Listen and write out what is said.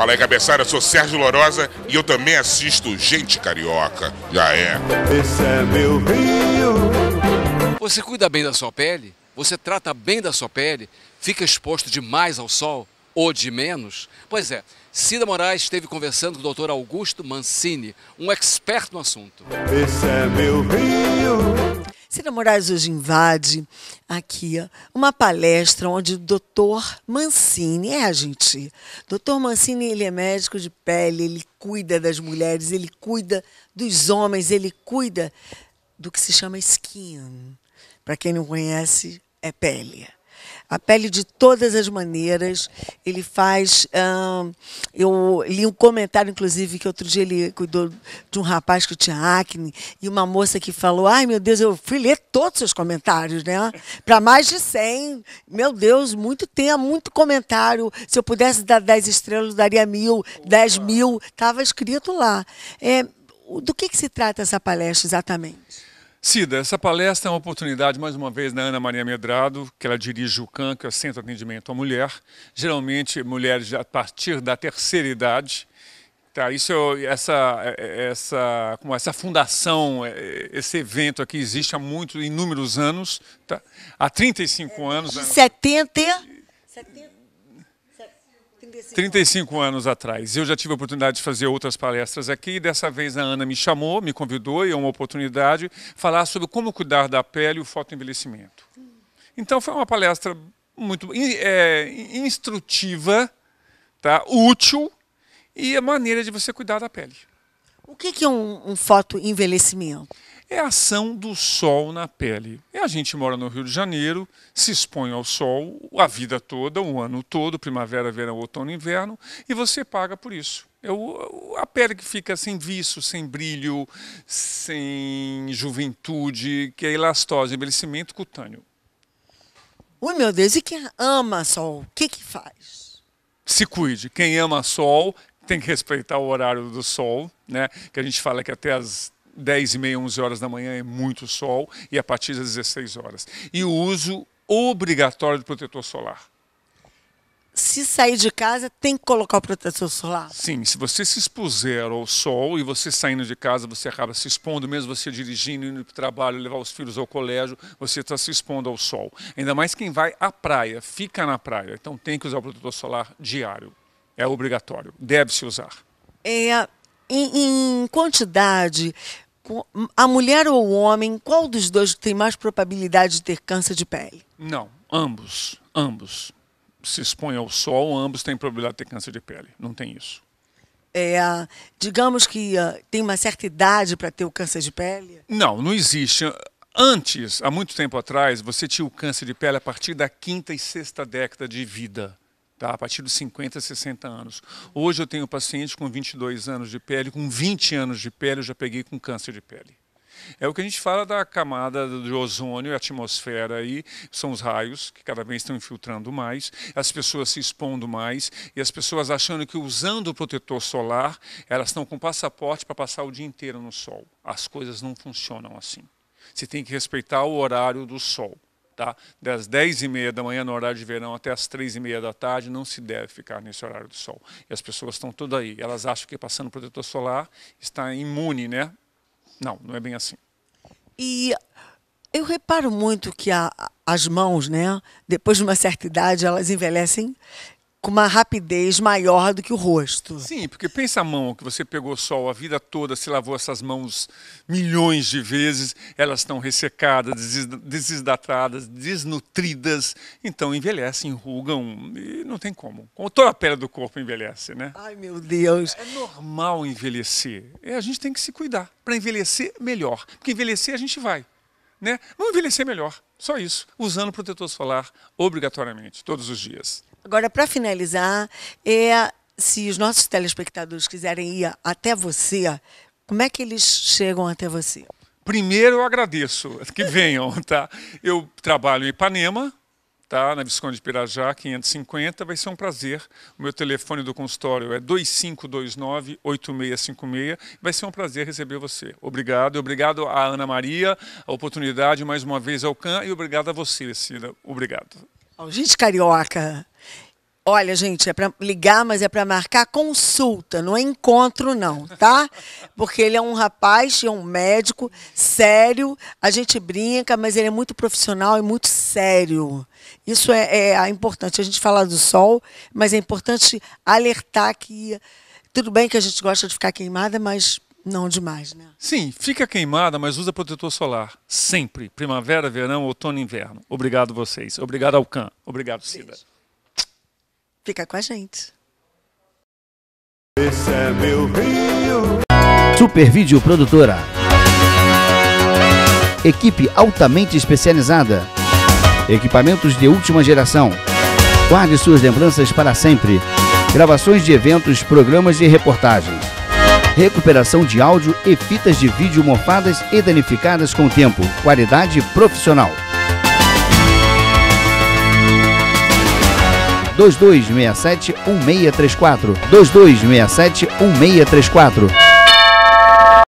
Fala aí, cabeçada, eu sou Sérgio Lorosa e eu também assisto Gente Carioca. Já é. Esse é meu rio. Você cuida bem da sua pele? Você trata bem da sua pele? Fica exposto demais ao sol? Ou de menos? Pois é, Cida Moraes esteve conversando com o doutor Augusto Mancini, um expert no assunto. Esse é meu rio. Cira Moraes hoje invade aqui uma palestra onde o doutor Mancini, é a gente, doutor Mancini, ele é médico de pele, ele cuida das mulheres, ele cuida dos homens, ele cuida do que se chama skin. Para quem não conhece, é pele a pele de todas as maneiras. Ele faz. eu li um comentário, inclusive, que outro dia ele cuidou de um rapaz que tinha acne e uma moça que falou: Ai, meu Deus, eu fui ler todos os seus comentários, né? Para mais de 100. Meu Deus, muito tempo, muito comentário. Se eu pudesse dar 10 estrelas, daria mil, 10 mil. Estava escrito lá. É, do que, que se trata essa palestra exatamente? Cida, essa palestra é uma oportunidade, mais uma vez, da Ana Maria Medrado, que ela dirige o CAN, que é o Centro de Atendimento à Mulher, geralmente mulheres a partir da terceira idade. Tá, isso, é essa, é, essa, como essa fundação, é, esse evento aqui existe há muitos, inúmeros anos, tá? há 35 anos. 70? 70. Né? 35, 35 anos atrás. Eu já tive a oportunidade de fazer outras palestras aqui. dessa vez a Ana me chamou, me convidou, e é uma oportunidade, falar sobre como cuidar da pele e o fotoenvelhecimento. Hum. Então foi uma palestra muito é, instrutiva, tá? útil, e a maneira de você cuidar da pele. O que, que é um, um fotoenvelhecimento? é a ação do sol na pele. E a gente mora no Rio de Janeiro, se expõe ao sol a vida toda, o ano todo, primavera, verão, outono, inverno, e você paga por isso. É a pele que fica sem viço, sem brilho, sem juventude, que é elastose, envelhecimento cutâneo. Ui, meu Deus, e quem ama sol, o que, que faz? Se cuide. Quem ama sol tem que respeitar o horário do sol, né? que a gente fala que até as 10 e meia, 11 horas da manhã é muito sol e a partir das 16 horas. E o uso obrigatório de protetor solar. Se sair de casa, tem que colocar o protetor solar? Sim, se você se expuser ao sol e você saindo de casa, você acaba se expondo, mesmo você dirigindo, indo para o trabalho, levar os filhos ao colégio, você está se expondo ao sol. Ainda mais quem vai à praia, fica na praia. Então tem que usar o protetor solar diário. É obrigatório, deve-se usar. É, em, em quantidade, a mulher ou o homem, qual dos dois tem mais probabilidade de ter câncer de pele? Não, ambos, ambos. Se expõe ao sol, ambos têm probabilidade de ter câncer de pele. Não tem isso. É, digamos que uh, tem uma certa idade para ter o câncer de pele? Não, não existe. Antes, há muito tempo atrás, você tinha o câncer de pele a partir da quinta e sexta década de vida tá? a partir dos 50, 60 anos. Hoje eu tenho paciente com 22 anos de pele, com 20 anos de pele eu já peguei com câncer de pele. É o que a gente fala da camada de ozônio, a atmosfera aí, são os raios que cada vez estão infiltrando mais, as pessoas se expondo mais e as pessoas achando que usando o protetor solar, elas estão com passaporte para passar o dia inteiro no sol. As coisas não funcionam assim. Você tem que respeitar o horário do sol tá? das 10 e meia da manhã no horário de verão até as 3 e meia da tarde, não se deve ficar nesse horário do sol. E as pessoas estão todas aí. Elas acham que passando protetor solar está imune, né? Não, não é bem assim. E eu reparo muito que a, as mãos, né, depois de uma certa idade, elas envelhecem com uma rapidez maior do que o rosto. Sim, porque pensa a mão que você pegou sol a vida toda, se lavou essas mãos milhões de vezes, elas estão ressecadas, desidratadas, desnutridas, então envelhecem, enrugam e não tem como. toda a pele do corpo envelhece, né? Ai, meu Deus. É normal envelhecer. É, a gente tem que se cuidar para envelhecer melhor, porque envelhecer a gente vai, né? Vamos envelhecer melhor. Só isso, usando protetor solar obrigatoriamente, todos os dias. Agora, para finalizar, é, se os nossos telespectadores quiserem ir até você, como é que eles chegam até você? Primeiro, eu agradeço que venham, tá? Eu trabalho em Ipanema, tá? Na Visconde de Pirajá, 550. Vai ser um prazer. O meu telefone do consultório é 2529-8656. Vai ser um prazer receber você. Obrigado. Obrigado à Ana Maria, a oportunidade mais uma vez ao CAN e obrigado a você, Cida. Obrigado. Gente carioca, Olha, gente, é para ligar, mas é para marcar consulta, não é encontro não, tá? Porque ele é um rapaz, e é um médico sério, a gente brinca, mas ele é muito profissional e muito sério. Isso é, é, é importante. A gente fala do sol, mas é importante alertar que tudo bem que a gente gosta de ficar queimada, mas não demais, né? Sim, fica queimada, mas usa protetor solar. Sempre. Primavera, verão, outono e inverno. Obrigado vocês. Obrigado Alcan. Obrigado, Cida. Beijo. Fica com a gente. Esse é meu Rio. Super Vídeo Produtora. Equipe altamente especializada. Equipamentos de última geração. Guarde suas lembranças para sempre. Gravações de eventos, programas e reportagens. Recuperação de áudio e fitas de vídeo mofadas e danificadas com tempo. Qualidade profissional. 2267 1634 2267 1634